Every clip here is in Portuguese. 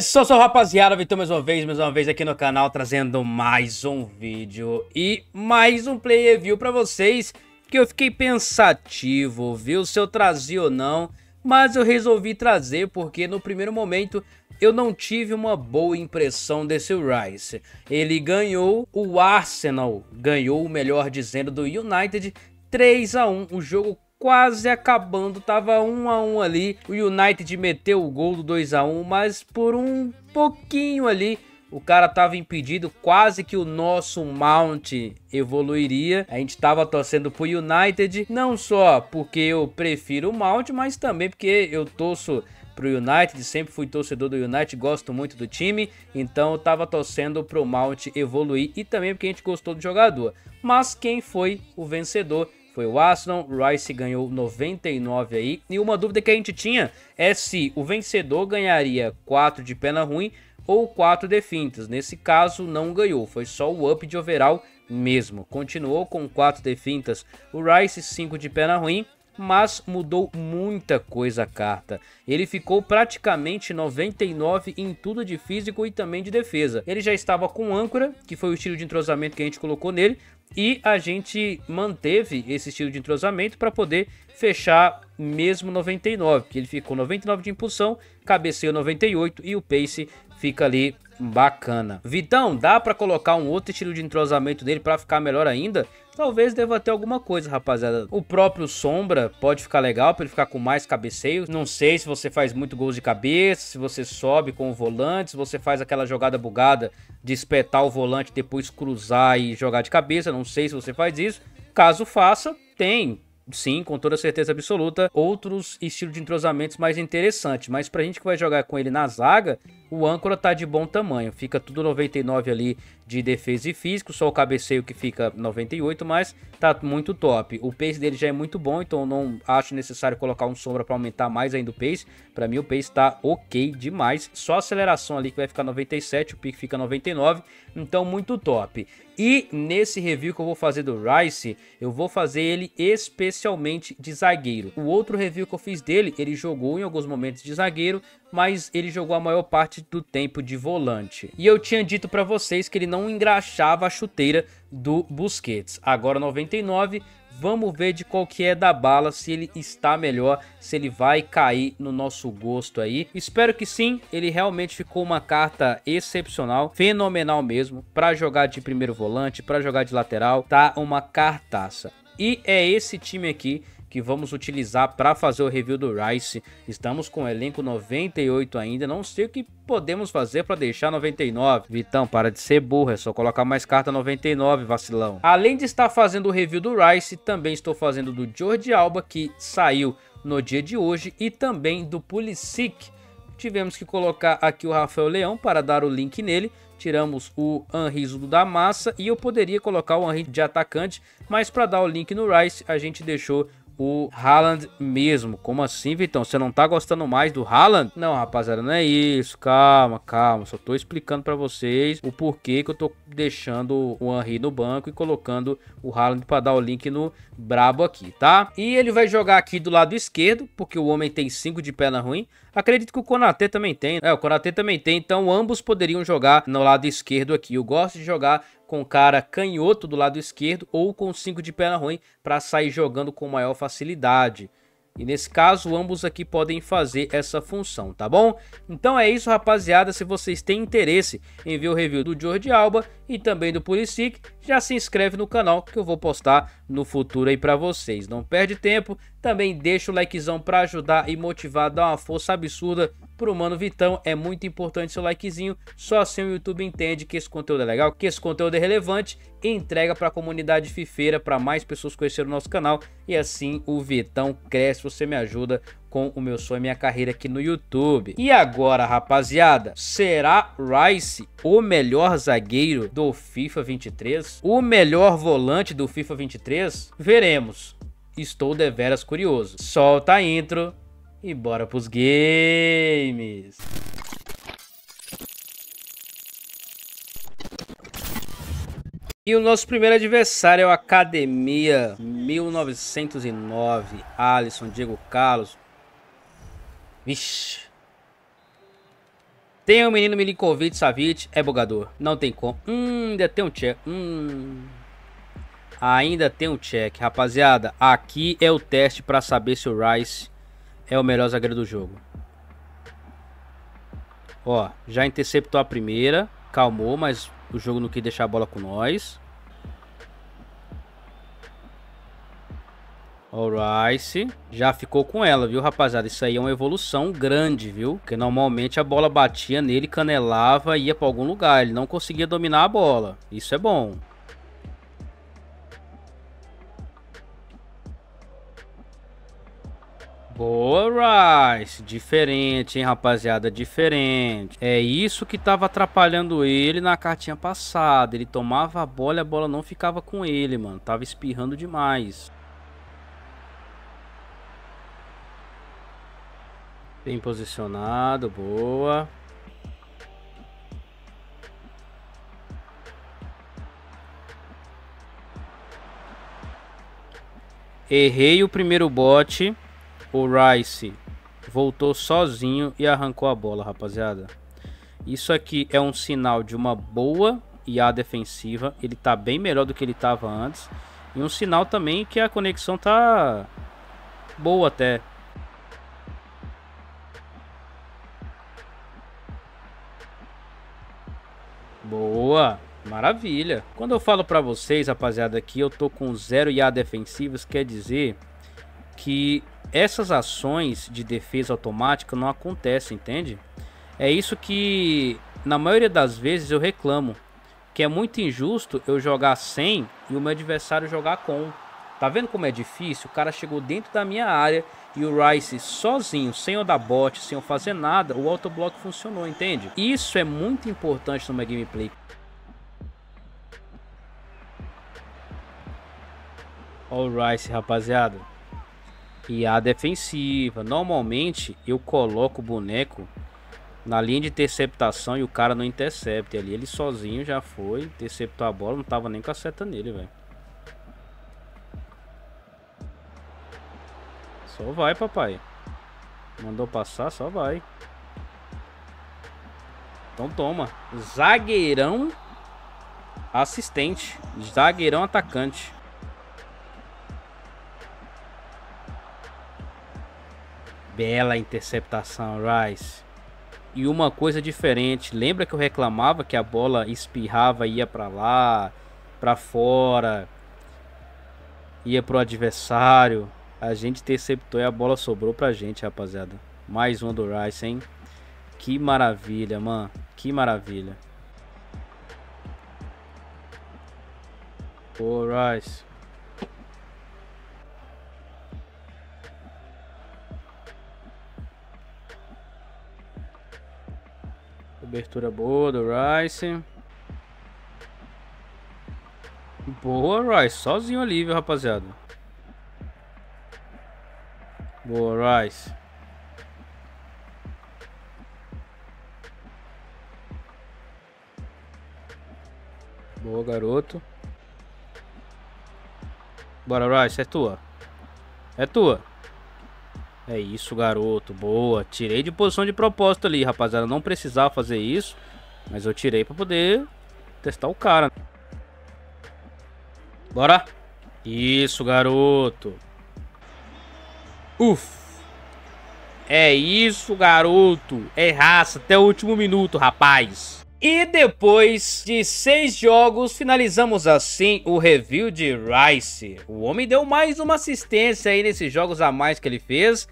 Só só rapaziada, Vitor, mais uma vez, mais uma vez aqui no canal trazendo mais um vídeo e mais um play review pra vocês que eu fiquei pensativo, viu, se eu trazia ou não, mas eu resolvi trazer porque no primeiro momento eu não tive uma boa impressão desse Rice. Ele ganhou, o Arsenal ganhou, melhor dizendo, do United 3 a 1 o jogo quase acabando, tava 1 a 1 ali. O United meteu o gol do 2 a 1, mas por um pouquinho ali o cara tava impedido, quase que o nosso Mount evoluiria. A gente tava torcendo pro United, não só porque eu prefiro o Mount, mas também porque eu torço pro United, sempre fui torcedor do United, gosto muito do time, então eu tava torcendo pro Mount evoluir e também porque a gente gostou do jogador. Mas quem foi o vencedor foi o Arsenal. Rice ganhou 99 aí. E uma dúvida que a gente tinha é se o vencedor ganharia 4 de pena ruim ou 4 de fintas. Nesse caso, não ganhou, foi só o up de overall mesmo. Continuou com 4 de fintas o Rice, 5 de pena ruim. Mas mudou muita coisa a carta. Ele ficou praticamente 99 em tudo de físico e também de defesa. Ele já estava com âncora, que foi o estilo de entrosamento que a gente colocou nele, e a gente manteve esse estilo de entrosamento para poder fechar mesmo 99, que ele ficou 99 de impulsão, cabeceio 98 e o pace fica ali bacana. Vitão, dá para colocar um outro estilo de entrosamento dele para ficar melhor ainda? Talvez deva ter alguma coisa, rapaziada. O próprio Sombra pode ficar legal para ele ficar com mais cabeceios. Não sei se você faz muito gols de cabeça, se você sobe com o volante, se você faz aquela jogada bugada de espetar o volante, depois cruzar e jogar de cabeça. Não sei se você faz isso. Caso faça, tem sim, com toda certeza absoluta, outros estilos de entrosamentos mais interessantes. Mas pra gente que vai jogar com ele na zaga, o âncora tá de bom tamanho. Fica tudo 99 ali de defesa e físico, só o cabeceio que fica 98, mas tá muito top. O pace dele já é muito bom, então não acho necessário colocar um sombra para aumentar mais ainda o pace. Para mim o pace tá OK demais. Só a aceleração ali que vai ficar 97, o pique fica 99, então muito top. E nesse review que eu vou fazer do Rice, eu vou fazer ele especialmente de zagueiro. O outro review que eu fiz dele, ele jogou em alguns momentos de zagueiro, mas ele jogou a maior parte do tempo de volante. E eu tinha dito para vocês que ele não engraxava a chuteira do Busquets. Agora 99, Vamos ver de qual que é da bala, se ele está melhor, se ele vai cair no nosso gosto aí. Espero que sim, ele realmente ficou uma carta excepcional, fenomenal mesmo, para jogar de primeiro volante, para jogar de lateral, tá uma cartaça. E é esse time aqui que vamos utilizar para fazer o review do Rice. Estamos com o elenco 98 ainda, não sei o que podemos fazer para deixar 99? Vitão, para de ser burro, é só colocar mais carta 99, vacilão. Além de estar fazendo o review do Rice, também estou fazendo do Jordi Alba, que saiu no dia de hoje, e também do Pulisic. Tivemos que colocar aqui o Rafael Leão para dar o link nele, tiramos o Anriso da massa e eu poderia colocar o Henry de atacante, mas para dar o link no Rice a gente deixou o Haaland mesmo. Como assim, Vitão? Você não tá gostando mais do Haaland? Não, rapaziada, não é isso. Calma, calma. Só tô explicando para vocês o porquê que eu tô deixando o Henry no banco e colocando o Haaland para dar o link no brabo aqui, tá? E ele vai jogar aqui do lado esquerdo, porque o homem tem 5 de perna ruim. Acredito que o Konatê também tem. Né? É, o Konatê também tem, então ambos poderiam jogar no lado esquerdo aqui. Eu gosto de jogar com o cara canhoto do lado esquerdo ou com cinco de perna ruim para sair jogando com maior facilidade. E nesse caso, ambos aqui podem fazer essa função, tá bom? Então é isso, rapaziada. Se vocês têm interesse em ver o review do Jordi Alba e também do Pulisic, já se inscreve no canal que eu vou postar no futuro aí para vocês. Não perde tempo, também deixa o likezão para ajudar e motivar, dá uma força absurda pro Mano Vitão. É muito importante seu likezinho, só assim o YouTube entende que esse conteúdo é legal, que esse conteúdo é relevante e entrega para a comunidade fifeira, para mais pessoas conhecerem o nosso canal e assim o Vitão cresce, você me ajuda com o meu sonho e minha carreira aqui no YouTube. E agora, rapaziada, será Rice o melhor zagueiro do FIFA 23? O melhor volante do FIFA 23? Veremos. Estou deveras curioso. Solta a intro e bora pros games. E o nosso primeiro adversário é o Academia 1909. Alisson, Diego Carlos, Vixe. Tem o um menino Milinkovic, Savic, é bugador. Não tem como. Hum, ainda tem um check. Hum. Ainda tem um check. Rapaziada, aqui é o teste para saber se o Rice é o melhor zagueiro do jogo. Ó, já interceptou a primeira. Calmou, mas o jogo não quis deixar a bola com nós. Alright. Já ficou com ela, viu, rapaziada? Isso aí é uma evolução grande, viu? Porque normalmente a bola batia nele, canelava e ia pra algum lugar. Ele não conseguia dominar a bola. Isso é bom. Boa, Rice. Diferente, hein, rapaziada? Diferente. É isso que tava atrapalhando ele na cartinha passada. Ele tomava a bola e a bola não ficava com ele, mano. Tava espirrando demais. Bem posicionado, boa. Errei o primeiro bote. O Rice voltou sozinho e arrancou a bola, rapaziada. Isso aqui é um sinal de uma boa IA defensiva. Ele tá bem melhor do que ele tava antes. E um sinal também que a conexão tá boa até. Boa! Maravilha! Quando eu falo para vocês, rapaziada, que eu tô com zero IA defensivos, quer dizer que essas ações de defesa automática não acontecem, entende? É isso que na maioria das vezes eu reclamo, que é muito injusto eu jogar sem e o meu adversário jogar com. Tá vendo como é difícil? O cara chegou dentro da minha área e o Rice sozinho, sem o dar bot, sem eu fazer nada, o autoblock funcionou, entende? Isso é muito importante numa gameplay. Olha o Rice, rapaziada. E a defensiva. Normalmente eu coloco o boneco na linha de interceptação e o cara não intercepta. Ali ele sozinho já foi, interceptou a bola, não tava nem com a seta nele, velho. Só vai, papai. Mandou passar, só vai. Então toma. Zagueirão assistente. Zagueirão atacante. Bela interceptação, Rice. E uma coisa diferente, lembra que eu reclamava que a bola espirrava e ia para lá, para fora, ia pro adversário. A gente interceptou e a bola sobrou pra gente, rapaziada. Mais uma do Rice, hein? Que maravilha, mano. Que maravilha. Ô, Rice. Cobertura boa do Rice. Boa, Rice. Sozinho ali, viu, rapaziada? Boa, Rice. Boa, garoto. Bora, Rice, é tua. É tua. É isso, garoto. Boa. Tirei de posição de propósito ali, rapaziada. Não precisava fazer isso. Mas eu tirei pra poder testar o cara. Bora. Isso, garoto. Uf. É isso, garoto. É raça até o último minuto, rapaz. E depois de seis jogos, finalizamos assim o review de Rice. O homem deu mais uma assistência aí nesses jogos a mais que ele fez.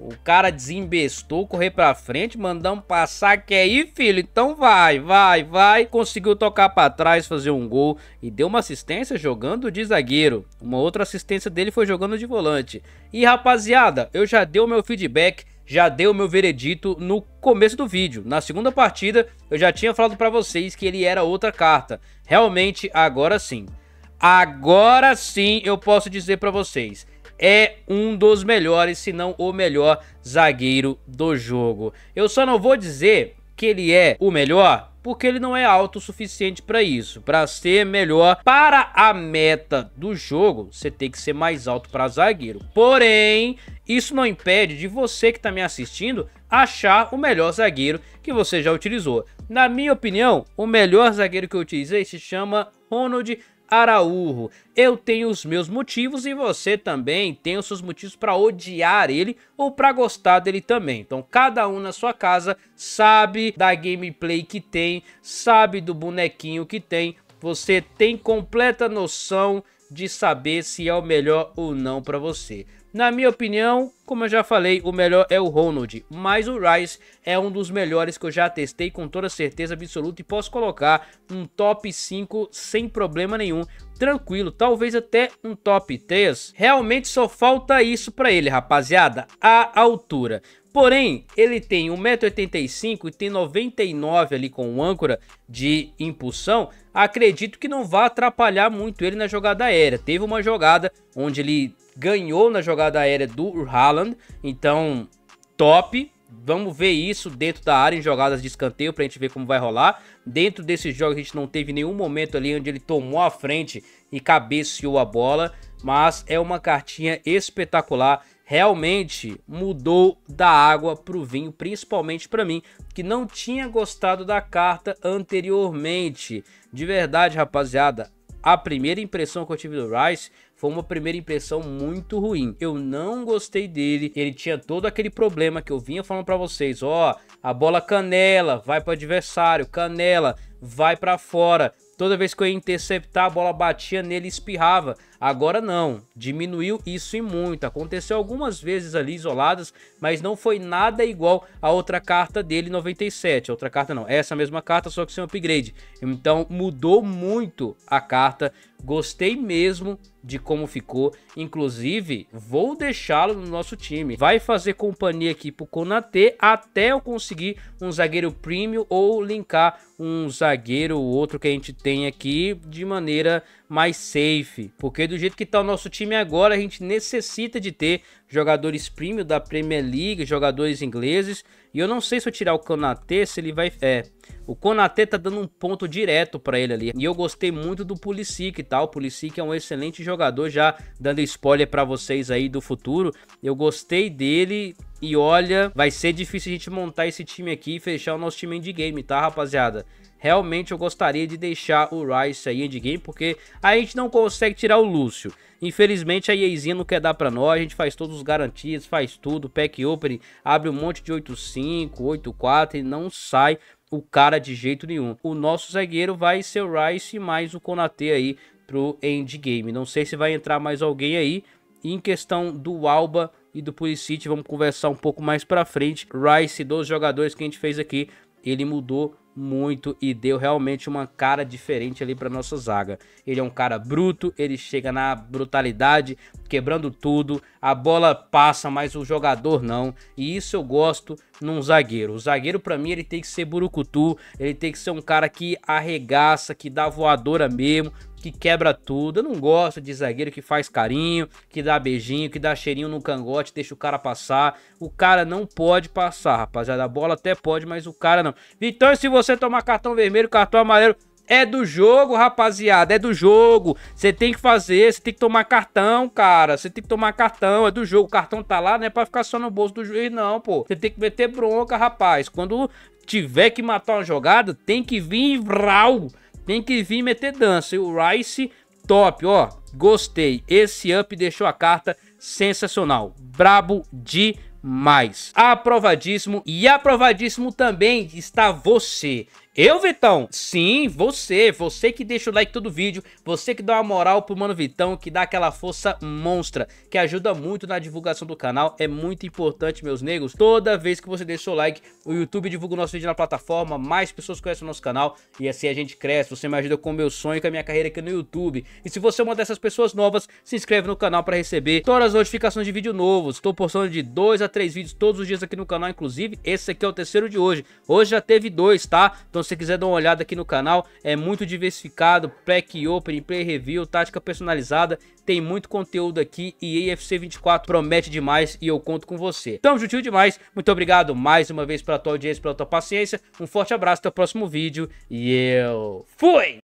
O cara desembestou, correr pra frente, mandamos passar, que é aí, filho, então vai, vai, vai. Conseguiu tocar para trás, fazer um gol e deu uma assistência jogando de zagueiro. Uma outra assistência dele foi jogando de volante. E rapaziada, eu já dei o meu feedback, já dei o meu veredito no começo do vídeo. Na segunda partida, eu já tinha falado para vocês que ele era outra carta. Realmente, agora sim. Agora sim eu posso dizer para vocês é um dos melhores, se não o melhor zagueiro do jogo. Eu só não vou dizer que ele é o melhor porque ele não é alto o suficiente para isso. Para ser melhor para a meta do jogo, você tem que ser mais alto para zagueiro. Porém, isso não impede de você que está me assistindo achar o melhor zagueiro que você já utilizou. Na minha opinião, o melhor zagueiro que eu utilizei se chama Ronald Araújo. Eu tenho os meus motivos e você também tem os seus motivos para odiar ele ou para gostar dele também. Então, cada um na sua casa sabe da gameplay que tem, sabe do bonequinho que tem. Você tem completa noção de saber se é o melhor ou não para você. Na minha opinião, como eu já falei, o melhor é o Ronald, mas o Rice é um dos melhores que eu já testei com toda certeza absoluta e posso colocar um top 5 sem problema nenhum, tranquilo, talvez até um top 3. Realmente só falta isso para ele, rapaziada, a altura. Porém, ele tem 1,85m e tem 99 ali com âncora de impulsão. Acredito que não vá atrapalhar muito ele na jogada aérea. Teve uma jogada onde ele ganhou na jogada aérea do Haaland, então top. Vamos ver isso dentro da área em jogadas de escanteio para a gente ver como vai rolar. Dentro desses jogos a gente não teve nenhum momento ali onde ele tomou a frente e cabeceou a bola, mas é uma cartinha espetacular. Realmente mudou da água para o vinho, principalmente para mim, que não tinha gostado da carta anteriormente. De verdade, rapaziada, a primeira impressão que eu tive do Rice foi uma primeira impressão muito ruim. Eu não gostei dele. Ele tinha todo aquele problema que eu vinha falando para vocês, ó, a bola canela, vai para adversário, canela, vai para fora. Toda vez que eu ia interceptar, a bola batia nele e espirrava. Agora não, diminuiu isso e muito. Aconteceu algumas vezes ali isoladas, mas não foi nada igual a outra carta dele 97. Outra carta não, essa mesma carta, só que sem upgrade. Então mudou muito a carta. Gostei mesmo de como ficou. Inclusive, vou deixá-lo no nosso time. Vai fazer companhia aqui pro Konatê até eu conseguir um zagueiro premium ou linkar um zagueiro ou outro que a gente tem aqui de maneira mais safe. Porque do jeito que tá o nosso time agora, a gente necessita de ter jogadores premium da Premier League, jogadores ingleses e eu não sei se eu tirar o Konatê, se ele vai... É, o Konatê tá dando um ponto direto para ele ali. E eu gostei muito do Pulisic e tal. O Pulisic é um excelente jogador, já dando spoiler para vocês aí do futuro. Eu gostei dele e olha, vai ser difícil a gente montar esse time aqui e fechar o nosso time endgame, tá, rapaziada? Realmente eu gostaria de deixar o Rice aí endgame, porque a gente não consegue tirar o Lúcio. Infelizmente a EAzinha não quer dar pra nós, a gente faz todos os garantias, faz tudo, pack open, abre um monte de 8.5, 8.4 e não sai o cara de jeito nenhum. O nosso zagueiro vai ser o Rice mais o Konate aí pro endgame. Não sei se vai entrar mais alguém aí, em questão do Alba e do Pulisic, vamos conversar um pouco mais para frente. Rice, dos jogadores que a gente fez aqui, ele mudou muito e deu realmente uma cara diferente ali para nossa zaga. Ele é um cara bruto, ele chega na brutalidade, quebrando tudo, a bola passa, mas o jogador não. E isso eu gosto num zagueiro. O zagueiro para mim ele tem que ser burucutu, ele tem que ser um cara que arregaça, que dá voadora mesmo, que quebra tudo. Eu não gosto de zagueiro que faz carinho, que dá beijinho, que dá cheirinho no cangote, deixa o cara passar. O cara não pode passar, rapaziada. A bola até pode, mas o cara não. Então, se você tomar cartão vermelho, cartão amarelo, é do jogo, rapaziada, é do jogo. Você tem que fazer, você tem que tomar cartão, cara. Você tem que tomar cartão, é do jogo. O cartão tá lá, não é pra ficar só no bolso do juiz, não, pô. Você tem que meter bronca, rapaz. Quando tiver que matar uma jogada, tem que vir vral. Tem que vir meter dança. E o Rice, top, ó. Gostei. Esse up deixou a carta sensacional. Brabo demais. Aprovadíssimo. E aprovadíssimo também está você. Eu, Vitão? Sim, você. Você que deixa o like todo vídeo. Você que dá uma moral pro Mano Vitão, que dá aquela força monstra, que ajuda muito na divulgação do canal. É muito importante, meus negros. Toda vez que você deixa o seu like, o YouTube divulga o nosso vídeo na plataforma, mais pessoas conhecem o nosso canal e assim a gente cresce. Você me ajuda com o meu sonho, com a minha carreira aqui no YouTube. E se você é uma dessas pessoas novas, se inscreve no canal para receber todas as notificações de vídeo novos. Estou postando de 2 a 3 vídeos todos os dias aqui no canal, inclusive. Esse aqui é o terceiro de hoje. Hoje já teve dois, tá? Então você quiser dar uma olhada aqui no canal, é muito diversificado, pack open, play review, tática personalizada, tem muito conteúdo aqui e afc 24 promete demais e eu conto com você. Tamo juntinho demais, muito obrigado mais uma vez pela tua audiência, pela tua paciência, um forte abraço, até o próximo vídeo e eu fui!